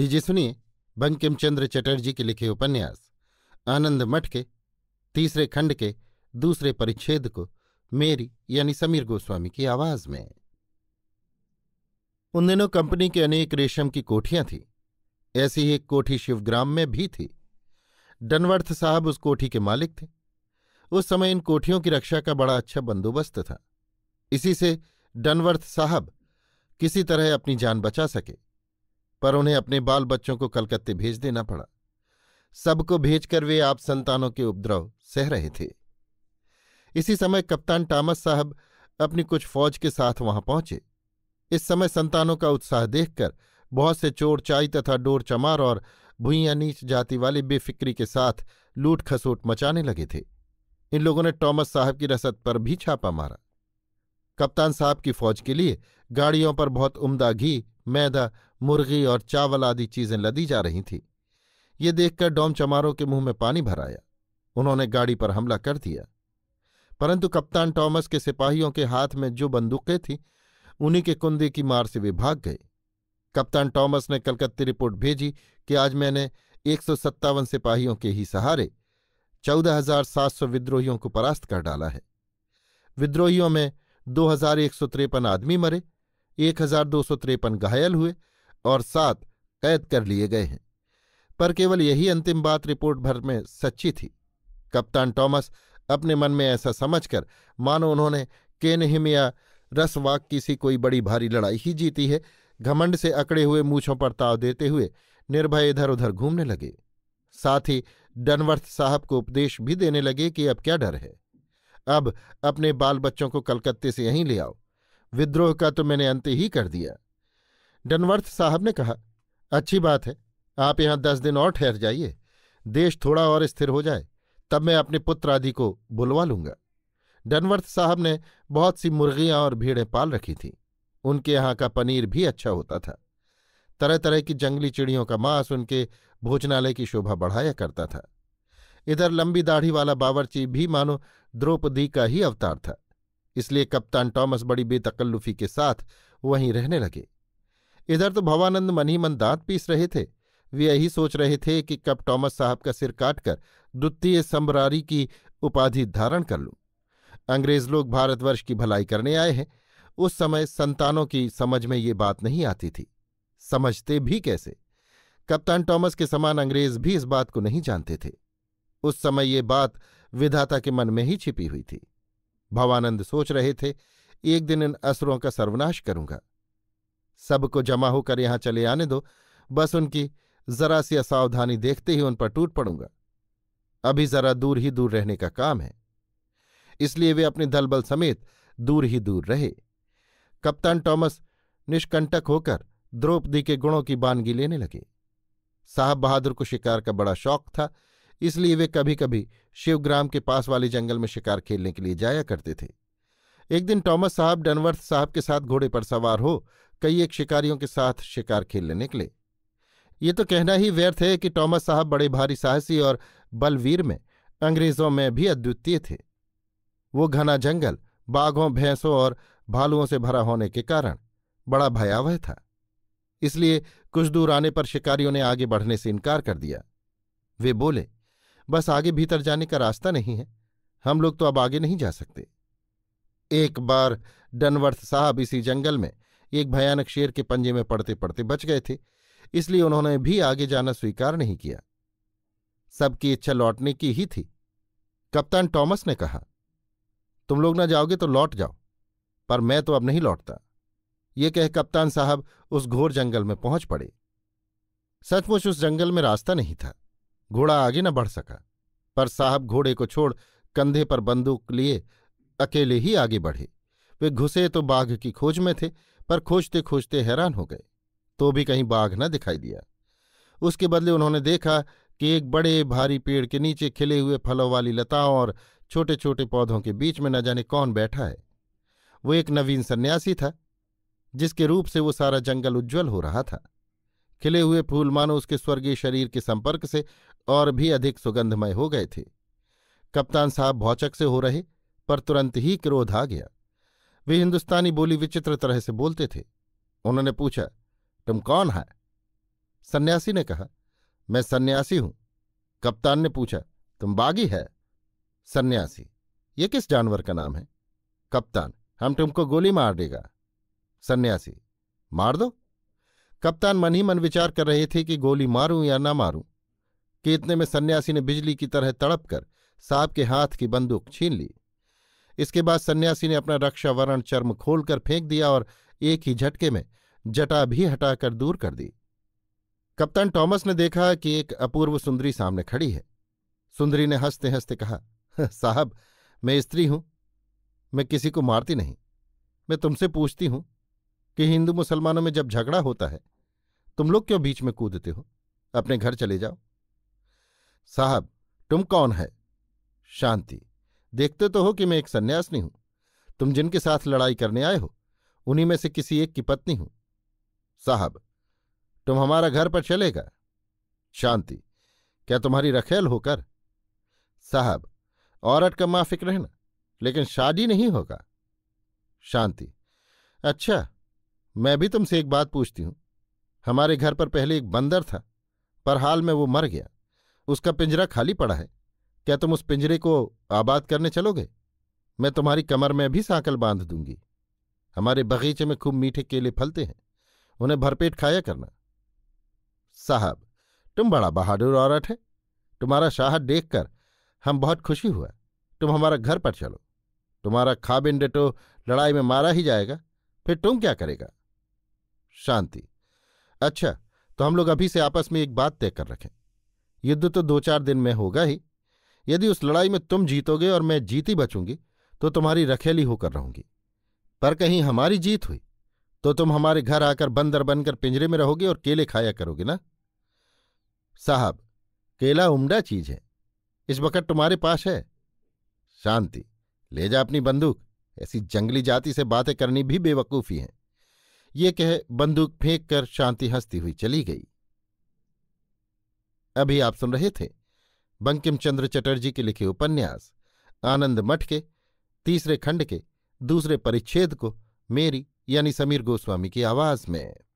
लीजिए सुनिए बंकिम चंद्र चटर्जी के लिखे उपन्यास आनंद मठ के तीसरे खंड के दूसरे परिच्छेद को मेरी यानी समीर गोस्वामी की आवाज में उन दिनों कंपनी के अनेक रेशम की कोठियां थीं ऐसी ही एक कोठी शिवग्राम में भी थी डनवर्थ साहब उस कोठी के मालिक थे उस समय इन कोठियों की रक्षा का बड़ा अच्छा बंदोबस्त था इसी से डनवर्थ साहब किसी तरह अपनी जान बचा सके पर उन्हें अपने बाल बच्चों को कलकत्ते भेज देना पड़ा सबको भेजकर वे आप संतानों के उपद्रव सह रहे थे इसी समय कप्तान टामस साहब अपनी कुछ फौज के साथ वहां पहुंचे इस समय संतानों का उत्साह देखकर बहुत से चोर चाई तथा डोर चमार और भुइयां नीच जाति वाले बेफिक्री के साथ लूट खसोट मचाने लगे थे इन लोगों ने टॉमस साहब की रसद पर भी छापा मारा कप्तान साहब की फौज के लिए गाड़ियों पर बहुत उम्दा घी मैदा मुर्गी और चावल आदि चीजें लदी जा रही थी ये देखकर डॉम चमारों के मुंह में पानी भराया उन्होंने गाड़ी पर हमला कर दिया परंतु कप्तान टॉमस के सिपाहियों के हाथ में जो बंदूकें थीं उन्हीं के कुंदे की मार से वे भाग गए कप्तान टॉमस ने कलकत्ती रिपोर्ट भेजी कि आज मैंने एक सिपाहियों के ही सहारे चौदह हजार सात सौ विद्रोहियों को परास्त कर डाला है विद्रोहियों में दो हजार एक सौ त्रेपन आदमी मरे एक हजार दो सौ त्रेपन घायल हुए और सात कैद कर लिए गए हैं पर केवल यही अंतिम बात रिपोर्ट भर में सच्ची थी कप्तान टॉमस अपने मन में ऐसा समझकर मानो उन्होंने केनहिम या रसवाक की सी कोई बड़ी भारी लड़ाई ही जीती है घमंड से अकड़े हुए मूछों पर ताव देते हुए निर्भय इधर उधर घूमने लगे साथ ही डनवर्थ साहब को उपदेश भी देने लगे कि अब क्या डर है अब अपने बाल बच्चों को कलकत्ते से यहीं ले आओ विद्रोह का तो मैंने अंत ही कर दिया डनवर्थ साहब ने कहा अच्छी बात है आप यहाँ दस दिन और ठहर जाइए देश थोड़ा और स्थिर हो जाए तब मैं अपने पुत्र आदि को बुलवा लूंगा डनवर्थ साहब ने बहुत सी मुर्गियां और भीड़ें पाल रखी थीं उनके यहाँ का पनीर भी अच्छा होता था तरह तरह की जंगली चिड़ियों का मांस उनके भोजनालय की शोभा बढ़ाया करता था इधर लंबी दाढ़ी वाला बावर्ची भी मानो द्रौपदी का ही अवतार था इसलिए कप्तान टॉमस बड़ी बेतकल्लुफी के साथ वहीं रहने लगे इधर तो भवानंद मन ही मन दांत पीस रहे थे वे यही सोच रहे थे कि कब टॉमस साहब का सिर काटकर द्वितीय सम्रारी की उपाधि धारण कर लूं अंग्रेज लोग भारतवर्ष की भलाई करने आए हैं उस समय संतानों की समझ में ये बात नहीं आती थी समझते भी कैसे कप्तान टॉमस के समान अंग्रेज भी इस बात को नहीं जानते थे उस समय ये बात विधाता के मन में ही छिपी हुई थी भवानंद सोच रहे थे एक दिन इन असुरों का सर्वनाश करूंगा सबको जमा होकर यहां चले आने दो बस उनकी जरा सी असावधानी देखते ही उन पर टूट पड़ूंगा अभी जरा दूर ही दूर रहने का काम है इसलिए वे अपने दलबल समेत दूर ही दूर रहे कप्तान टॉमस निष्कंटक होकर द्रौपदी के गुणों की बानगी लेने लगे साहब बहादुर को शिकार का बड़ा शौक था इसलिए वे कभी कभी शिवग्राम के पास वाले जंगल में शिकार खेलने के लिए जाया करते थे एक दिन टॉमस साहब डनवर्थ साहब के साथ घोड़े पर सवार हो कई एक शिकारियों के साथ शिकार खेलने निकले ये तो कहना ही व्यर्थ है कि टॉमस साहब बड़े भारी साहसी और बलवीर में अंग्रेजों में भी अद्वितीय थे वो घना जंगल बाघों भैंसों और भालुओं से भरा होने के कारण बड़ा भयावह था इसलिए कुछ दूर आने पर शिकारियों ने आगे बढ़ने से इनकार कर दिया वे बोले बस आगे भीतर जाने का रास्ता नहीं है हम लोग तो अब आगे नहीं जा सकते एक बार डनवर्थ साहब इसी जंगल में एक भयानक शेर के पंजे में पड़ते पड़ते बच गए थे इसलिए उन्होंने भी आगे जाना स्वीकार नहीं किया सबकी इच्छा लौटने की ही थी कप्तान टॉमस ने कहा तुम लोग ना जाओगे तो लौट जाओ पर मैं तो अब नहीं लौटता ये कह कप्तान साहब उस घोर जंगल में पहुंच पड़े सचमुच उस जंगल में रास्ता नहीं था घोड़ा आगे न बढ़ सका पर साहब घोड़े को छोड़ कंधे पर बंदूक लिए अकेले ही आगे बढ़े वे घुसे तो बाघ की खोज में थे पर खोजते खोजते हैरान हो गए तो भी कहीं बाघ न दिखाई दिया उसके बदले उन्होंने देखा कि एक बड़े भारी पेड़ के नीचे खिले हुए फलों वाली लताओं और छोटे छोटे पौधों के बीच में न जाने कौन बैठा है वो एक नवीन सन्यासी था जिसके रूप से वो सारा जंगल उज्जवल हो रहा था खिले हुए फूल मानो उसके स्वर्गीय शरीर के संपर्क से और भी अधिक सुगंधमय हो गए थे कप्तान साहब भौचक से हो रहे पर तुरंत ही क्रोध आ गया वे हिंदुस्तानी बोली विचित्र तरह से बोलते थे उन्होंने पूछा तुम कौन है सन्यासी ने कहा मैं सन्यासी हूं कप्तान ने पूछा तुम बागी है सन्यासी ये किस जानवर का नाम है कप्तान हम तुमको गोली मार देगा सन्यासी मार दो कप्तान मन ही मन विचार कर रहे थे कि गोली मारूं या ना मारूं कि इतने में सन्यासी ने बिजली की तरह तड़प कर साहब के हाथ की बंदूक छीन ली इसके बाद सन्यासी ने अपना रक्षावरण चर्म खोलकर फेंक दिया और एक ही झटके में जटा भी हटाकर दूर कर दी कप्तान टॉमस ने देखा कि एक अपूर्व सुंदरी सामने खड़ी है सुंदरी ने हंसते हंसते कहा साहब मैं स्त्री हूं मैं किसी को मारती नहीं मैं तुमसे पूछती हूं कि हिंदू मुसलमानों में जब झगड़ा होता है तुम लोग क्यों बीच में कूदते हो अपने घर चले जाओ साहब तुम कौन है शांति देखते तो हो कि मैं एक सन्यासनी हूं तुम जिनके साथ लड़ाई करने आए हो उन्हीं में से किसी एक की पत्नी हूं साहब तुम हमारा घर पर चलेगा शांति क्या तुम्हारी रखेल होकर साहब औरत का माफिक रहना लेकिन शादी नहीं होगा शांति अच्छा मैं भी तुमसे एक बात पूछती हूं हमारे घर पर पहले एक बंदर था पर हाल में वो मर गया उसका पिंजरा खाली पड़ा है क्या तुम उस पिंजरे को आबाद करने चलोगे मैं तुम्हारी कमर में भी सांकल बांध दूंगी हमारे बगीचे में खूब मीठे केले फलते हैं उन्हें भरपेट खाया करना साहब तुम बड़ा बहादुर औरत है तुम्हारा शाह देखकर हम बहुत खुशी हुआ तुम हमारा घर पर चलो तुम्हारा खाबिन डेटो लड़ाई में मारा ही जाएगा फिर तुम क्या करेगा शांति अच्छा तो हम लोग अभी से आपस में एक बात तय कर रखें युद्ध तो दो चार दिन में होगा ही यदि उस लड़ाई में तुम जीतोगे और मैं जीती बचूंगी तो तुम्हारी रखेली होकर रहूंगी पर कहीं हमारी जीत हुई तो तुम हमारे घर आकर बंदर बनकर पिंजरे में रहोगे और केले खाया करोगे ना साहब केला उमड़ा चीज है इस वक्त तुम्हारे पास है शांति ले जा अपनी बंदूक ऐसी जंगली जाति से बातें करनी भी बेवकूफ़ी है ये कह बंदूक फेंक कर शांति हंसती हुई चली गई अभी आप सुन रहे थे बंकिम चंद्र चटर्जी के लिखे उपन्यास आनंद मठ के तीसरे खंड के दूसरे परिच्छेद को मेरी यानी समीर गोस्वामी की आवाज में